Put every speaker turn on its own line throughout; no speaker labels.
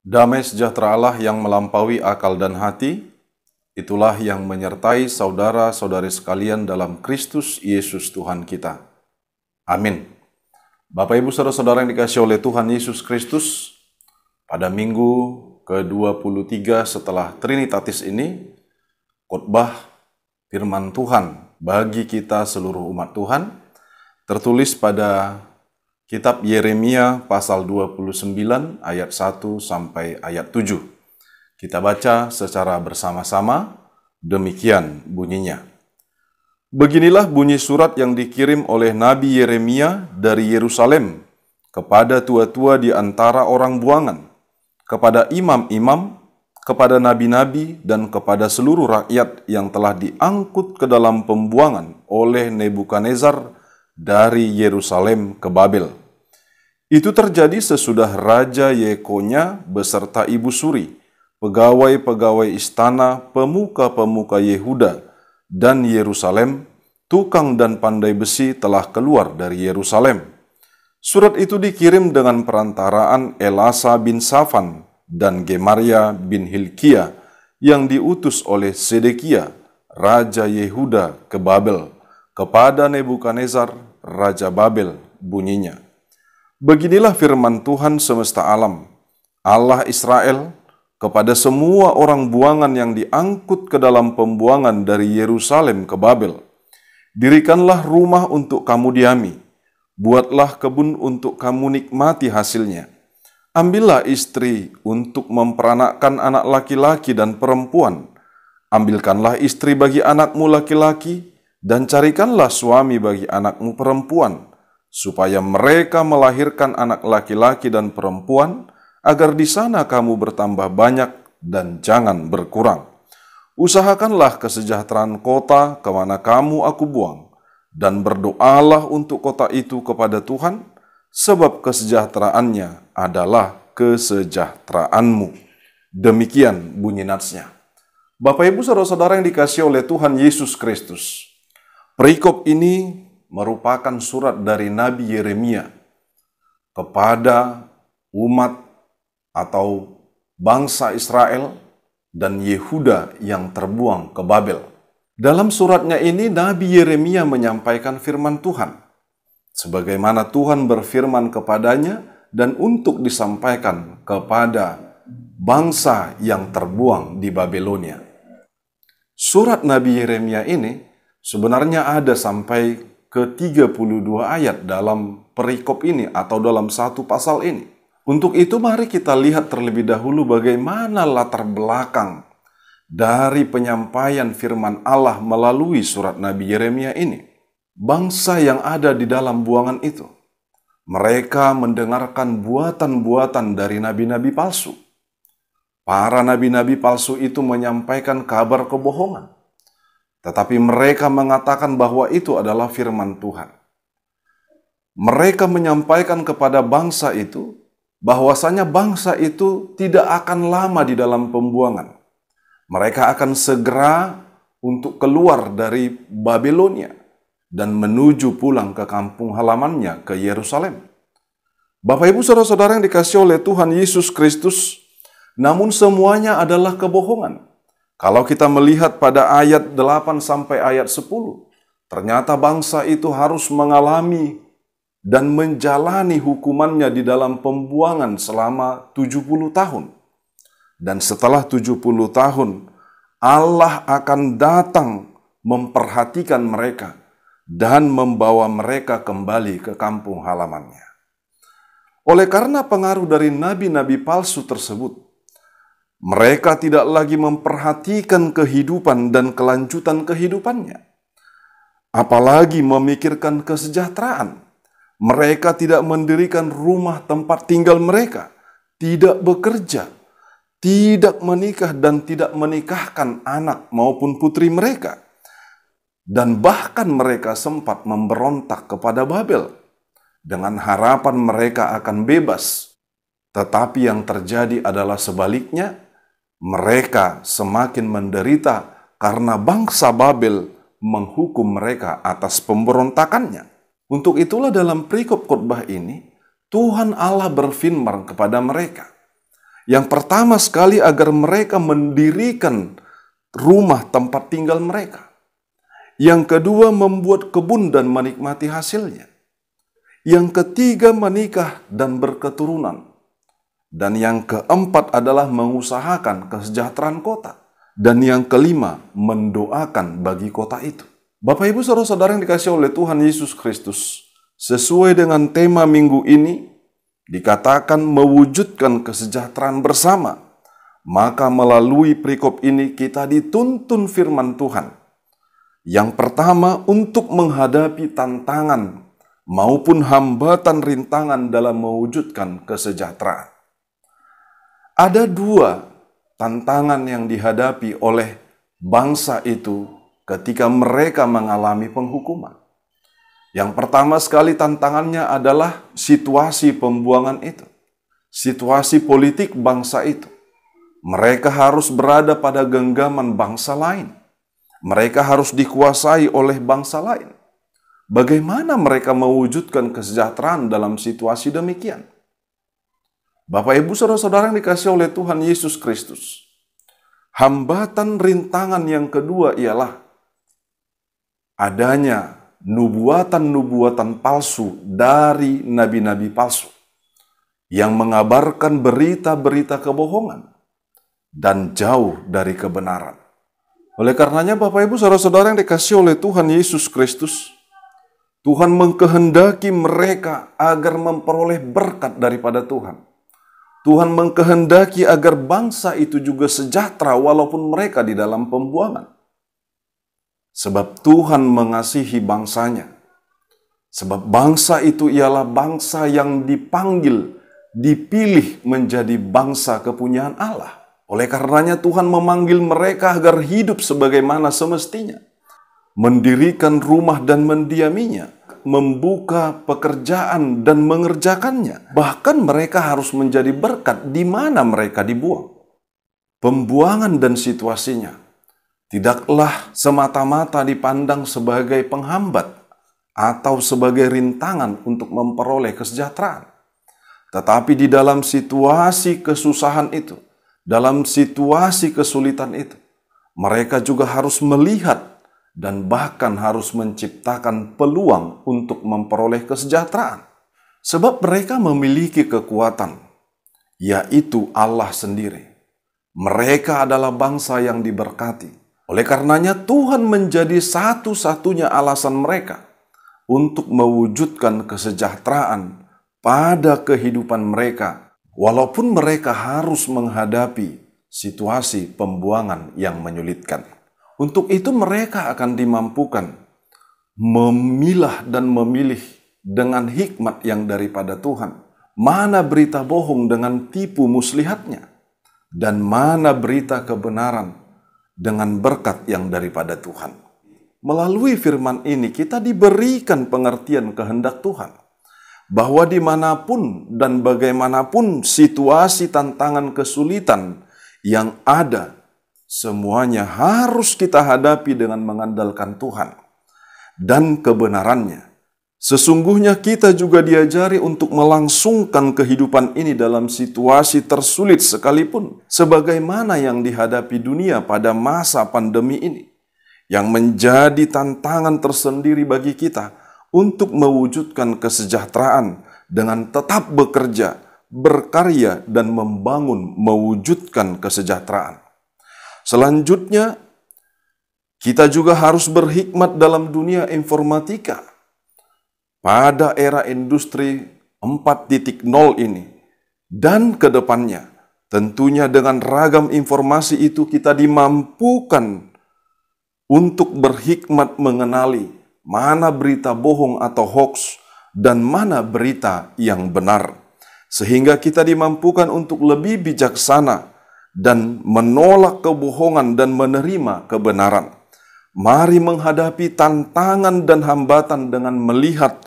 Damai sejahtera Allah yang melampaui akal dan hati, itulah yang menyertai saudara-saudari sekalian dalam Kristus Yesus Tuhan kita. Amin. Bapak Ibu Saudara-saudara yang dikasih oleh Tuhan Yesus Kristus, pada minggu ke-23 setelah Trinitatis ini, khotbah firman Tuhan bagi kita seluruh umat Tuhan tertulis pada Kitab Yeremia pasal 29 ayat 1 sampai ayat 7. Kita baca secara bersama-sama, demikian bunyinya. Beginilah bunyi surat yang dikirim oleh Nabi Yeremia dari Yerusalem kepada tua-tua di antara orang buangan, kepada imam-imam, kepada nabi-nabi, dan kepada seluruh rakyat yang telah diangkut ke dalam pembuangan oleh Nebukadnezar dari Yerusalem ke Babel itu terjadi sesudah Raja Yekonya beserta Ibu Suri, pegawai-pegawai istana, pemuka-pemuka Yehuda dan Yerusalem, tukang dan pandai besi telah keluar dari Yerusalem. Surat itu dikirim dengan perantaraan Elasa bin Safan dan Gemaria bin Hilkiah yang diutus oleh Sedekia, Raja Yehuda ke Babel, kepada Nebukadnezar, Raja Babel, bunyinya. Beginilah firman Tuhan semesta alam, Allah Israel, kepada semua orang buangan yang diangkut ke dalam pembuangan dari Yerusalem ke Babel. Dirikanlah rumah untuk kamu diami, buatlah kebun untuk kamu nikmati hasilnya. Ambillah istri untuk memperanakkan anak laki-laki dan perempuan. Ambilkanlah istri bagi anakmu laki-laki, dan carikanlah suami bagi anakmu perempuan.' supaya mereka melahirkan anak laki-laki dan perempuan, agar di sana kamu bertambah banyak dan jangan berkurang. Usahakanlah kesejahteraan kota kemana kamu aku buang, dan berdoalah untuk kota itu kepada Tuhan, sebab kesejahteraannya adalah kesejahteraanmu. Demikian bunyi natsnya. Bapak Ibu saudara-saudara yang dikasih oleh Tuhan Yesus Kristus. Perikop ini merupakan surat dari Nabi Yeremia kepada umat atau bangsa Israel dan Yehuda yang terbuang ke Babel. Dalam suratnya ini, Nabi Yeremia menyampaikan firman Tuhan, sebagaimana Tuhan berfirman kepadanya dan untuk disampaikan kepada bangsa yang terbuang di Babelonia. Surat Nabi Yeremia ini sebenarnya ada sampai ke-32 ayat dalam perikop ini atau dalam satu pasal ini. Untuk itu mari kita lihat terlebih dahulu bagaimana latar belakang dari penyampaian firman Allah melalui surat Nabi Yeremia ini. Bangsa yang ada di dalam buangan itu, mereka mendengarkan buatan-buatan dari nabi-nabi palsu. Para nabi-nabi palsu itu menyampaikan kabar kebohongan tetapi mereka mengatakan bahwa itu adalah firman Tuhan. Mereka menyampaikan kepada bangsa itu bahwasanya bangsa itu tidak akan lama di dalam pembuangan. Mereka akan segera untuk keluar dari Babilonia dan menuju pulang ke kampung halamannya ke Yerusalem. Bapak Ibu Saudara-saudara yang dikasih oleh Tuhan Yesus Kristus, namun semuanya adalah kebohongan. Kalau kita melihat pada ayat 8 sampai ayat 10, ternyata bangsa itu harus mengalami dan menjalani hukumannya di dalam pembuangan selama 70 tahun. Dan setelah 70 tahun, Allah akan datang memperhatikan mereka dan membawa mereka kembali ke kampung halamannya. Oleh karena pengaruh dari nabi-nabi palsu tersebut, mereka tidak lagi memperhatikan kehidupan dan kelanjutan kehidupannya, apalagi memikirkan kesejahteraan. Mereka tidak mendirikan rumah tempat tinggal mereka, tidak bekerja, tidak menikah, dan tidak menikahkan anak maupun putri mereka, dan bahkan mereka sempat memberontak kepada Babel dengan harapan mereka akan bebas. Tetapi yang terjadi adalah sebaliknya, mereka semakin menderita karena bangsa Babel menghukum mereka atas pemberontakannya. Untuk itulah dalam perikop khotbah ini, Tuhan Allah berfirman kepada mereka. Yang pertama sekali agar mereka mendirikan rumah tempat tinggal mereka. Yang kedua membuat kebun dan menikmati hasilnya. Yang ketiga menikah dan berketurunan. Dan yang keempat adalah mengusahakan kesejahteraan kota. Dan yang kelima, mendoakan bagi kota itu. Bapak Ibu saudara-saudara yang dikasih oleh Tuhan Yesus Kristus, sesuai dengan tema minggu ini, dikatakan mewujudkan kesejahteraan bersama. Maka melalui perikop ini kita dituntun firman Tuhan. Yang pertama untuk menghadapi tantangan maupun hambatan rintangan dalam mewujudkan kesejahteraan. Ada dua tantangan yang dihadapi oleh bangsa itu ketika mereka mengalami penghukuman. Yang pertama sekali tantangannya adalah situasi pembuangan itu. Situasi politik bangsa itu. Mereka harus berada pada genggaman bangsa lain. Mereka harus dikuasai oleh bangsa lain. Bagaimana mereka mewujudkan kesejahteraan dalam situasi demikian? Bapak Ibu saudara-saudara yang dikasih oleh Tuhan Yesus Kristus. Hambatan rintangan yang kedua ialah adanya nubuatan-nubuatan palsu dari nabi-nabi palsu yang mengabarkan berita-berita kebohongan dan jauh dari kebenaran. Oleh karenanya Bapak Ibu saudara-saudara yang dikasih oleh Tuhan Yesus Kristus, Tuhan mengkehendaki mereka agar memperoleh berkat daripada Tuhan. Tuhan mengkehendaki agar bangsa itu juga sejahtera walaupun mereka di dalam pembuangan. Sebab Tuhan mengasihi bangsanya. Sebab bangsa itu ialah bangsa yang dipanggil, dipilih menjadi bangsa kepunyaan Allah. Oleh karenanya Tuhan memanggil mereka agar hidup sebagaimana semestinya. Mendirikan rumah dan mendiaminya membuka pekerjaan dan mengerjakannya. Bahkan mereka harus menjadi berkat di mana mereka dibuang. Pembuangan dan situasinya tidaklah semata-mata dipandang sebagai penghambat atau sebagai rintangan untuk memperoleh kesejahteraan. Tetapi di dalam situasi kesusahan itu, dalam situasi kesulitan itu, mereka juga harus melihat dan bahkan harus menciptakan peluang untuk memperoleh kesejahteraan. Sebab mereka memiliki kekuatan, yaitu Allah sendiri. Mereka adalah bangsa yang diberkati. Oleh karenanya Tuhan menjadi satu-satunya alasan mereka untuk mewujudkan kesejahteraan pada kehidupan mereka, walaupun mereka harus menghadapi situasi pembuangan yang menyulitkan. Untuk itu mereka akan dimampukan memilah dan memilih dengan hikmat yang daripada Tuhan. Mana berita bohong dengan tipu muslihatnya dan mana berita kebenaran dengan berkat yang daripada Tuhan. Melalui firman ini kita diberikan pengertian kehendak Tuhan. Bahwa dimanapun dan bagaimanapun situasi tantangan kesulitan yang ada Semuanya harus kita hadapi dengan mengandalkan Tuhan dan kebenarannya. Sesungguhnya kita juga diajari untuk melangsungkan kehidupan ini dalam situasi tersulit sekalipun, sebagaimana yang dihadapi dunia pada masa pandemi ini, yang menjadi tantangan tersendiri bagi kita untuk mewujudkan kesejahteraan dengan tetap bekerja, berkarya, dan membangun mewujudkan kesejahteraan. Selanjutnya, kita juga harus berhikmat dalam dunia informatika. Pada era industri 4.0 ini dan ke depannya, tentunya dengan ragam informasi itu kita dimampukan untuk berhikmat mengenali mana berita bohong atau hoax dan mana berita yang benar. Sehingga kita dimampukan untuk lebih bijaksana dan menolak kebohongan dan menerima kebenaran. Mari menghadapi tantangan dan hambatan dengan melihat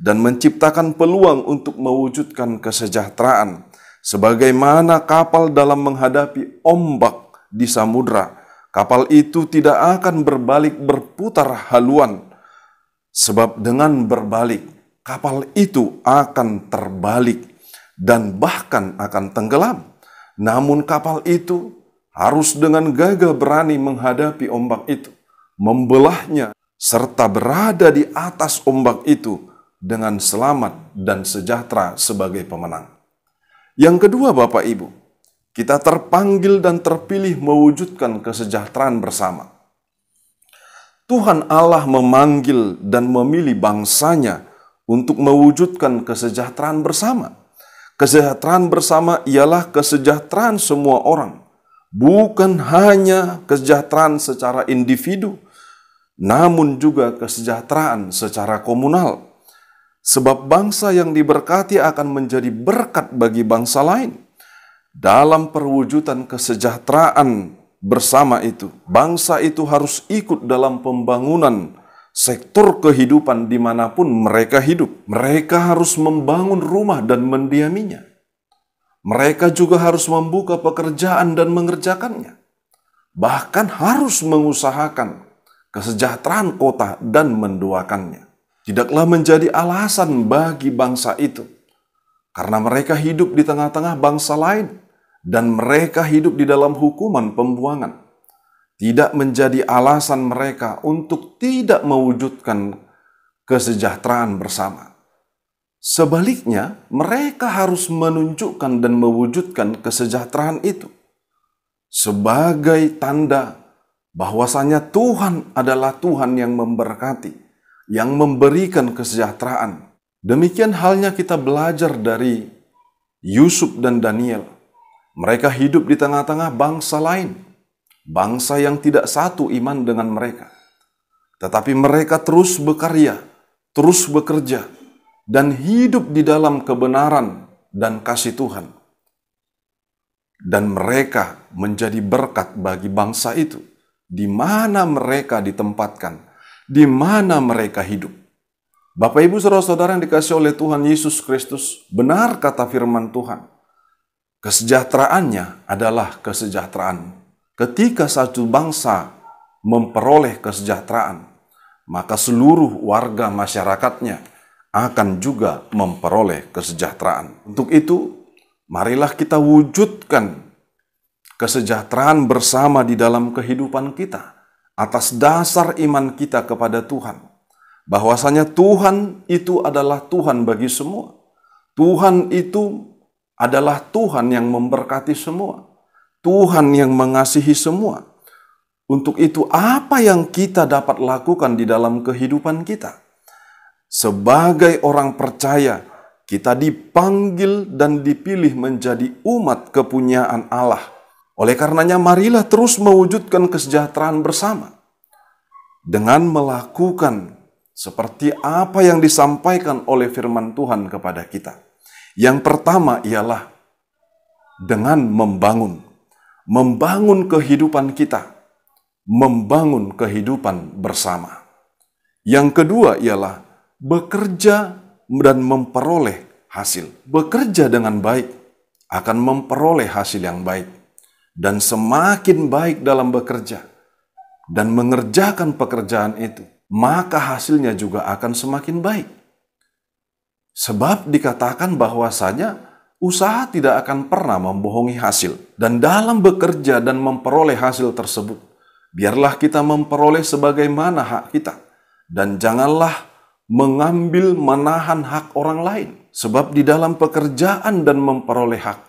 dan menciptakan peluang untuk mewujudkan kesejahteraan, sebagaimana kapal dalam menghadapi ombak di samudra. Kapal itu tidak akan berbalik berputar haluan, sebab dengan berbalik, kapal itu akan terbalik dan bahkan akan tenggelam. Namun kapal itu harus dengan gagah berani menghadapi ombak itu, membelahnya, serta berada di atas ombak itu dengan selamat dan sejahtera sebagai pemenang. Yang kedua Bapak Ibu, kita terpanggil dan terpilih mewujudkan kesejahteraan bersama. Tuhan Allah memanggil dan memilih bangsanya untuk mewujudkan kesejahteraan bersama. Kesejahteraan bersama ialah kesejahteraan semua orang, bukan hanya kesejahteraan secara individu, namun juga kesejahteraan secara komunal. Sebab bangsa yang diberkati akan menjadi berkat bagi bangsa lain. Dalam perwujudan kesejahteraan bersama itu, bangsa itu harus ikut dalam pembangunan sektor kehidupan dimanapun mereka hidup. Mereka harus membangun rumah dan mendiaminya. Mereka juga harus membuka pekerjaan dan mengerjakannya. Bahkan harus mengusahakan kesejahteraan kota dan menduakannya. Tidaklah menjadi alasan bagi bangsa itu. Karena mereka hidup di tengah-tengah bangsa lain dan mereka hidup di dalam hukuman pembuangan tidak menjadi alasan mereka untuk tidak mewujudkan kesejahteraan bersama. Sebaliknya, mereka harus menunjukkan dan mewujudkan kesejahteraan itu sebagai tanda bahwasanya Tuhan adalah Tuhan yang memberkati, yang memberikan kesejahteraan. Demikian halnya kita belajar dari Yusuf dan Daniel. Mereka hidup di tengah-tengah bangsa lain bangsa yang tidak satu iman dengan mereka. Tetapi mereka terus berkarya, terus bekerja, dan hidup di dalam kebenaran dan kasih Tuhan. Dan mereka menjadi berkat bagi bangsa itu, di mana mereka ditempatkan, di mana mereka hidup. Bapak, ibu, saudara-saudara yang dikasih oleh Tuhan Yesus Kristus, benar kata firman Tuhan, kesejahteraannya adalah kesejahteraan Ketika satu bangsa memperoleh kesejahteraan, maka seluruh warga masyarakatnya akan juga memperoleh kesejahteraan. Untuk itu, marilah kita wujudkan kesejahteraan bersama di dalam kehidupan kita atas dasar iman kita kepada Tuhan. Bahwasanya Tuhan itu adalah Tuhan bagi semua. Tuhan itu adalah Tuhan yang memberkati semua. Tuhan yang mengasihi semua. Untuk itu, apa yang kita dapat lakukan di dalam kehidupan kita? Sebagai orang percaya, kita dipanggil dan dipilih menjadi umat kepunyaan Allah. Oleh karenanya, marilah terus mewujudkan kesejahteraan bersama dengan melakukan seperti apa yang disampaikan oleh firman Tuhan kepada kita. Yang pertama ialah dengan membangun membangun kehidupan kita, membangun kehidupan bersama. Yang kedua ialah bekerja dan memperoleh hasil. Bekerja dengan baik akan memperoleh hasil yang baik. Dan semakin baik dalam bekerja dan mengerjakan pekerjaan itu, maka hasilnya juga akan semakin baik. Sebab dikatakan bahwasanya usaha tidak akan pernah membohongi hasil, dan dalam bekerja dan memperoleh hasil tersebut, biarlah kita memperoleh sebagaimana hak kita, dan janganlah mengambil menahan hak orang lain, sebab di dalam pekerjaan dan memperoleh hak,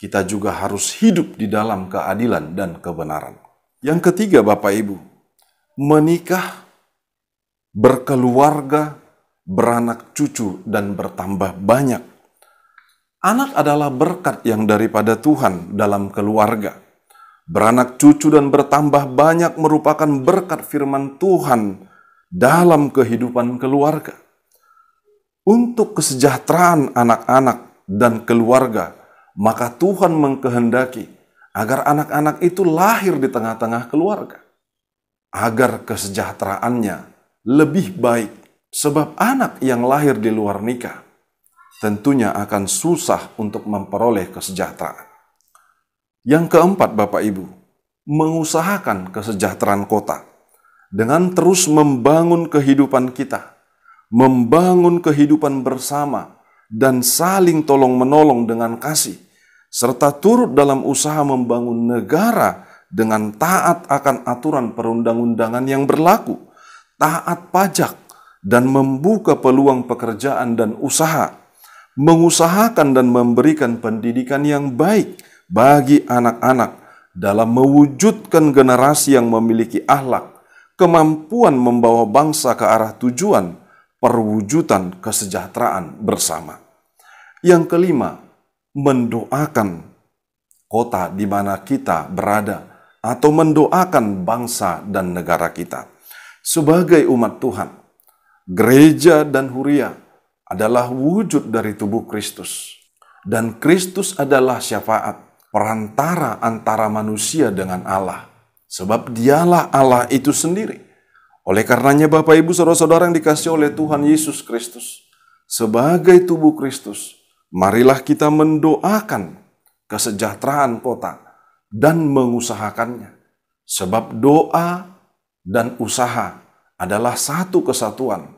kita juga harus hidup di dalam keadilan dan kebenaran. Yang ketiga, Bapak Ibu, menikah, berkeluarga, beranak cucu, dan bertambah banyak Anak adalah berkat yang daripada Tuhan dalam keluarga. Beranak cucu dan bertambah banyak merupakan berkat firman Tuhan dalam kehidupan keluarga. Untuk kesejahteraan anak-anak dan keluarga, maka Tuhan mengkehendaki agar anak-anak itu lahir di tengah-tengah keluarga, agar kesejahteraannya lebih baik, sebab anak yang lahir di luar nikah tentunya akan susah untuk memperoleh kesejahteraan. Yang keempat, Bapak Ibu, mengusahakan kesejahteraan kota dengan terus membangun kehidupan kita, membangun kehidupan bersama, dan saling tolong-menolong dengan kasih, serta turut dalam usaha membangun negara dengan taat akan aturan perundang-undangan yang berlaku, taat pajak, dan membuka peluang pekerjaan dan usaha mengusahakan dan memberikan pendidikan yang baik bagi anak-anak dalam mewujudkan generasi yang memiliki akhlak, kemampuan membawa bangsa ke arah tujuan perwujudan kesejahteraan bersama. Yang kelima, mendoakan kota di mana kita berada atau mendoakan bangsa dan negara kita. Sebagai umat Tuhan, gereja dan huria adalah wujud dari tubuh Kristus. Dan Kristus adalah syafaat, perantara antara manusia dengan Allah. Sebab dialah Allah itu sendiri. Oleh karenanya Bapak Ibu Saudara-saudara yang dikasih oleh Tuhan Yesus Kristus, sebagai tubuh Kristus, marilah kita mendoakan kesejahteraan kota dan mengusahakannya. Sebab doa dan usaha adalah satu kesatuan.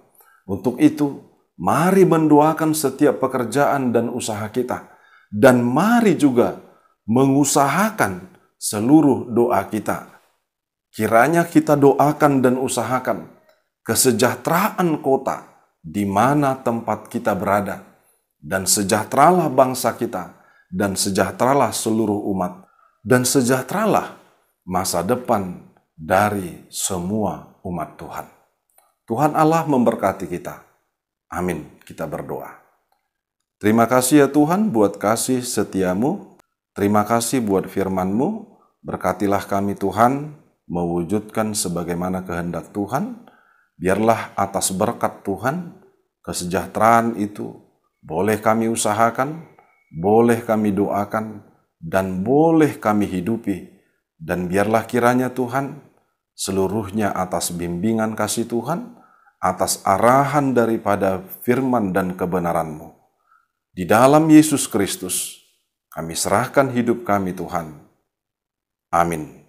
Untuk itu, Mari mendoakan setiap pekerjaan dan usaha kita. Dan mari juga mengusahakan seluruh doa kita. Kiranya kita doakan dan usahakan kesejahteraan kota di mana tempat kita berada. Dan sejahteralah bangsa kita, dan sejahteralah seluruh umat, dan sejahteralah masa depan dari semua umat Tuhan. Tuhan Allah memberkati kita. Amin. Kita berdoa. Terima kasih ya Tuhan buat kasih setiamu. Terima kasih buat Firmanmu. Berkatilah kami Tuhan mewujudkan sebagaimana kehendak Tuhan. Biarlah atas berkat Tuhan kesejahteraan itu boleh kami usahakan, boleh kami doakan, dan boleh kami hidupi. Dan biarlah kiranya Tuhan seluruhnya atas bimbingan kasih Tuhan atas arahan daripada firman dan kebenaranMu Di dalam Yesus Kristus, kami serahkan hidup kami Tuhan. Amin.